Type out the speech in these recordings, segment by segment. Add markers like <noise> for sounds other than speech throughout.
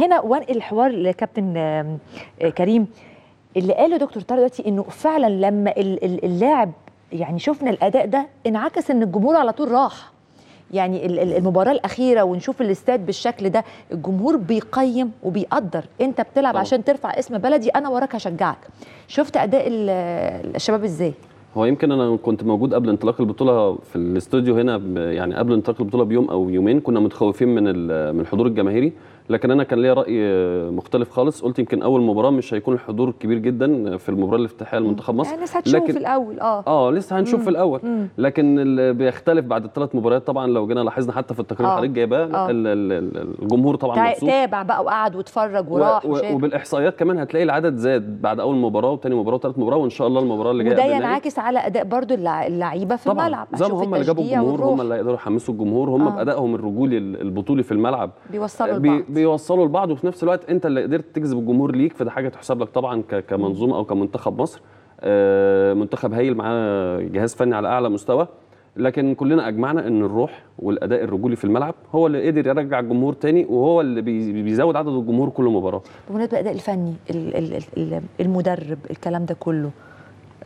هنا وانقل الحوار لكابتن آه، كريم اللي قاله دكتور طارق دلوقتي انه فعلا لما اللاعب يعني شفنا الاداء ده انعكس ان الجمهور على طول راح يعني المباراه الاخيره ونشوف الاستاد بالشكل ده الجمهور بيقيم وبيقدر انت بتلعب أوه. عشان ترفع اسم بلدي انا وراك هشجعك شفت اداء الشباب ازاي هو يمكن انا كنت موجود قبل انطلاق البطوله في الاستوديو هنا يعني قبل انطلاق البطوله بيوم او يومين كنا متخوفين من من الحضور الجماهيري لكن انا كان ليا راي مختلف خالص قلت يمكن اول مباراه مش هيكون الحضور كبير جدا في المباراه الافتتاحيه لمنتخب مصر يعني لسه هتشوف في الاول اه اه لسه هنشوف في الاول مم. لكن اللي بيختلف بعد الثلاث مباريات طبعا لو جينا لاحظنا حتى في التقرير آه. اللي حضرتك جايباه آه. الجمهور طبعا تابع بقى وقعد واتفرج وراح و... و... وبالاحصائيات كمان هتلاقي العدد زاد بعد اول مباراه وثاني مباراه وثالث مباراه وان شاء الله المباراه اللي جايه وده ينعكس على اداء برضو اللعيبه في طبعًا الملعب زي هم اللي جابوا الجمهور هم اللي يقدروا يحمسوا الجمهور هم بادائهم آه. الرجولي البطولي في الملعب بيوصلوا بيوصلوا لبعض وفي نفس الوقت انت اللي قدرت تجذب الجمهور ليك فده حاجه تحسب لك طبعا كمنظومه او كمنتخب مصر آه، منتخب هايل معاه جهاز فني على اعلى مستوى لكن كلنا اجمعنا ان الروح والاداء الرجولي في الملعب هو اللي قدر يرجع الجمهور تاني وهو اللي بيزود عدد الجمهور كل مباراه. بمناسبه الاداء الفني المدرب الكلام ده كله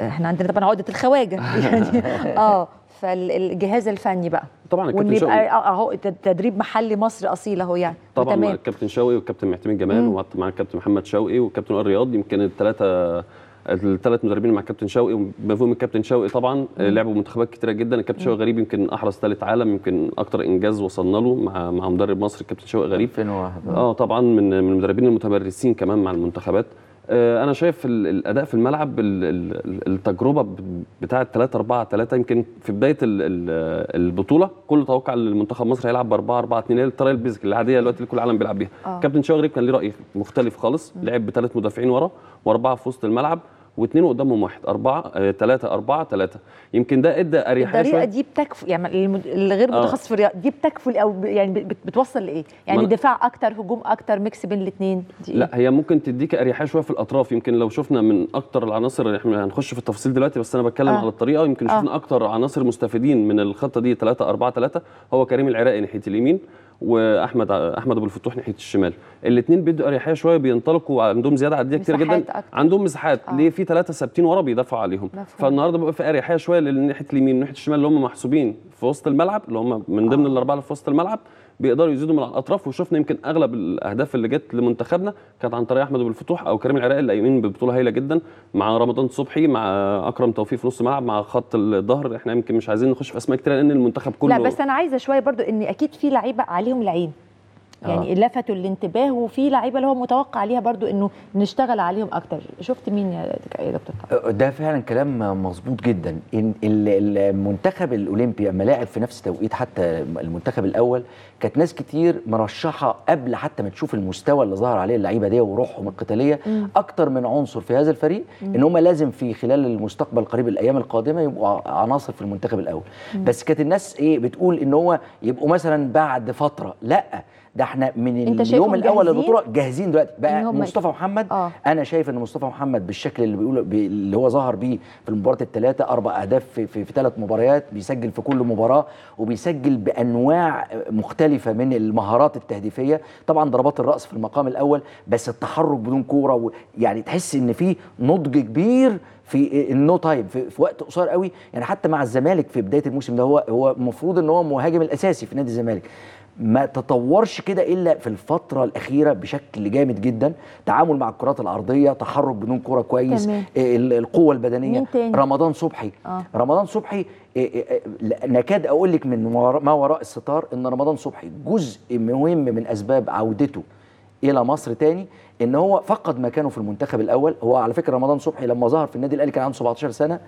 احنا عندنا طبعا عقده الخواجه <laughs> يعني اه فالجهاز الفني بقى طبعا الكابتن شوقي آه، اهو تدريب محلي مصري اصيل اهو يعني طبعا مع الكابتن شوقي والكابتن معتمد جمال مع الكابتن محمد شوقي والكابتن الرياض يمكن الثلاثه الثلاث مدربين مع الكابتن شوقي بمفهوم الكابتن شوقي طبعا لعبوا منتخبات كتيره جدا الكابتن شوقي غريب يمكن احرز ثالث عالم يمكن اكتر انجاز وصلنا له مع مع مدرب مصر الكابتن شوقي غريب 2001 اه طبعا من من المدربين المتمرسين كمان مع المنتخبات آه، انا شايف الاداء في الملعب التجربه بتاعه 3 4 3 يمكن في بدايه البطوله كل توقع ان المنتخب مصر هيلعب ب 4 4 2 هي الطريقه البيزك العاديه دلوقتي اللي كل العالم بيلعب بيها آه. كابتن شاوي كان ليه راي مختلف خالص لعب بثلاث مدافعين ورا واربعه في وسط الملعب واثنين قدامهم واحد أربعة ثلاثة آه، أربعة ثلاثة يمكن ده ادى أريحية الطريقة دي بتكفي يعني الغير آه. متخصص في الرياضة دي بتكفي أو يعني بتوصل لإيه؟ يعني دفاع أكتر هجوم أكتر ميكس بين الاثنين دي إيه؟ لا هي ممكن تديك أريحية شوية في الأطراف يمكن لو شفنا من أكتر العناصر احنا هنخش في التفاصيل دلوقتي بس أنا بتكلم آه. على الطريقة يمكن آه. شفنا أكتر عناصر مستفيدين من الخطة دي ثلاثه اربعه ثلاثه هو كريم العراقي ناحية اليمين واحمد احمد ابو الفتوح ناحيه الشمال الاثنين بيدوا اريحيه شويه بينطلقوا عندهم زياده عدديه كتير جدا أكثر. عندهم مساحات آه. ليه في ثلاثه ثابتين ورا بيدافعوا عليهم فالنهارده بقى في اريحيه شويه ناحيه اليمين وناحيه الشمال اللي هم محسوبين في وسط الملعب اللي هم من ضمن آه. الاربعه اللي في وسط الملعب بيقدروا يزيدوا من الاطراف وشفنا يمكن اغلب الاهداف اللي جت لمنتخبنا كانت عن طريق احمد ابو الفتوح او كريم العراقي اللايمين ببطوله هايله جدا مع رمضان صبحي مع اكرم توفيق في نص الملعب مع خط الظهر احنا يمكن مش عايزين نخش في اسماء كتير لان المنتخب كله لا بس انا عايزه شويه برضو ان اكيد في لعيبه عليهم العين يعني آه. لفتوا الانتباه وفي لعيبه اللي هو متوقع عليها برضو انه نشتغل عليهم اكتر شفت مين يا دكتور أه، ده فعلا كلام مظبوط جدا إن المنتخب الاولمبي اما لعب في نفس توقيت حتى المنتخب الاول كانت ناس كتير مرشحه قبل حتى ما تشوف المستوى اللي ظهر عليه اللعيبه دي وروحهم القتاليه م. اكتر من عنصر في هذا الفريق م. ان هم لازم في خلال المستقبل القريب الايام القادمه يبقوا عناصر في المنتخب الاول م. بس كانت الناس ايه بتقول ان هو يبقوا مثلا بعد فتره لا ده احنا من انت اليوم الاول للبطوله جاهزين دلوقتي بقى مصطفى محمد آه. انا شايف ان مصطفى محمد بالشكل اللي بيقول اللي هو ظهر بيه في المباراه الثلاثه اربع اهداف في, في, في ثلاث مباريات بيسجل في كل مباراه وبيسجل بانواع مختلفه من المهارات التهديفيه طبعا ضربات الراس في المقام الاول بس التحرك بدون كوره يعني تحس ان في نضج كبير في النو تايم في, في وقت قصير قوي يعني حتى مع الزمالك في بدايه الموسم ده هو هو المفروض ان هو المهاجم الاساسي في نادي الزمالك ما تطورش كده الا في الفتره الاخيره بشكل جامد جدا تعامل مع الكرات الارضيه تحرك بدون كوره كويس تمام. إيه، القوه البدنيه رمضان صبحي آه. رمضان صبحي إيه، إيه، نكاد اقول لك من ما وراء الستار ان رمضان صبحي جزء مهم من اسباب عودته الى مصر تاني ان هو فقد مكانه في المنتخب الاول هو على فكره رمضان صبحي لما ظهر في النادي الاهلي كان عنده 17 سنه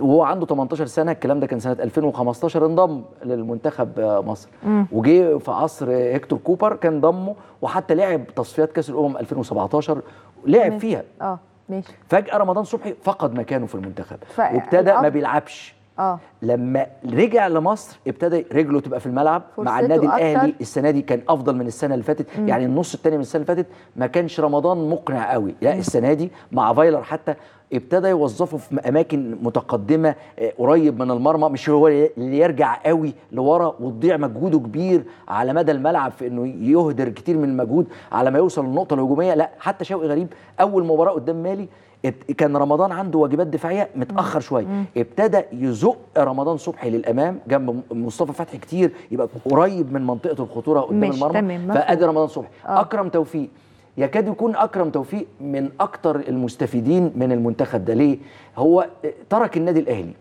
وهو عنده 18 سنه الكلام ده كان سنه 2015 انضم للمنتخب مصر وجه في عصر هيكتور كوبر كان ضمه وحتى لعب تصفيات كاس الامم 2017 لعب فيها اه ماشي فجاه رمضان صبحي فقد مكانه في المنتخب وابتدى ما بيلعبش اه لما رجع لمصر ابتدى رجله تبقى في الملعب مع النادي الاهلي السنه دي كان افضل من السنه اللي فاتت مم. يعني النص الثاني من السنه اللي فاتت ما كانش رمضان مقنع قوي لا مم. السنه دي مع فايلر حتى ابتدى يوظفه في اماكن متقدمه آه، قريب من المرمى مش هو اللي يرجع قوي لورا وتضيع مجهوده كبير على مدى الملعب في انه يهدر كتير من المجهود على ما يوصل للنقطه الهجوميه لا حتى شوقي غريب اول مباراه قدام مالي كان رمضان عنده واجبات دفاعيه متاخر شويه ابتدى يزق رمضان صبحي للامام جنب مصطفى فتحي كتير يبقى قريب من منطقه الخطوره قدام مش المرمى تمام فادي رمضان صبحي آه. اكرم توفيق يكاد يكون اكرم توفيق من اكتر المستفيدين من المنتخب ده ليه هو ترك النادي الاهلي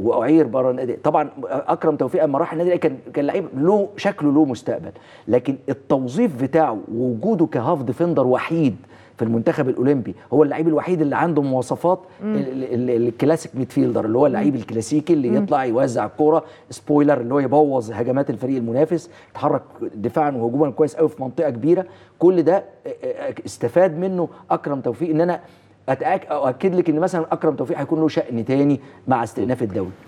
واعير بره النادي طبعا اكرم توفيق اما راح النادي الاهلي كان كان لعيب له شكله له مستقبل لكن التوظيف بتاعه ووجوده كهاف ديفندر وحيد في المنتخب الاولمبي هو اللعيب الوحيد اللي عنده مواصفات الكلاسيك ميدفيلدر اللي هو اللعيب الكلاسيكي اللي يطلع يوزع الكوره سبويلر اللي هو يبوظ هجمات الفريق المنافس يتحرك دفاعا وهجوما كويس قوي في منطقه كبيره كل ده آه، آه، آه، استفاد منه اكرم توفيق ان انا اتاكد لك ان مثلا اكرم توفيق هيكون له شان تاني مع استئناف الدوري